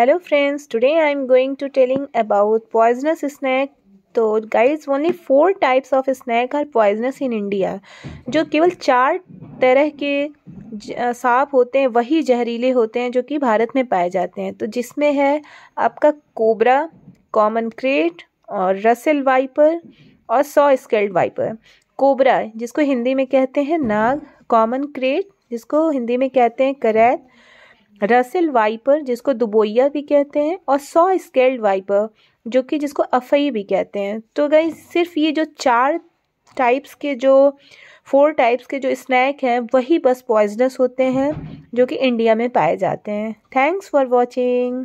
hello friends today I am going to telling about poisonous snake तो guys only four types of snake are poisonous in India जो केवल चार तरह के सांप होते हैं वही जहरीले होते हैं जो कि भारत में पाए जाते हैं तो जिसमें है आपका कोबरा कॉमन क्रेट और रसेल वाइपर और सौ स्केल्ड वाइपर कोबरा जिसको हिंदी में कहते हैं नाग कॉमन क्रेट जिसको हिंदी में कहते हैं करैत रसिल वाइपर जिसको दुबोइया भी कहते हैं और सौ स्केल्ड वाइपर जो कि जिसको अफई भी कहते हैं तो गई सिर्फ ये जो चार टाइप्स के जो फोर टाइप्स के जो स्नैक हैं वही बस पॉइजनस होते हैं जो कि इंडिया में पाए जाते हैं थैंक्स फॉर वॉचिंग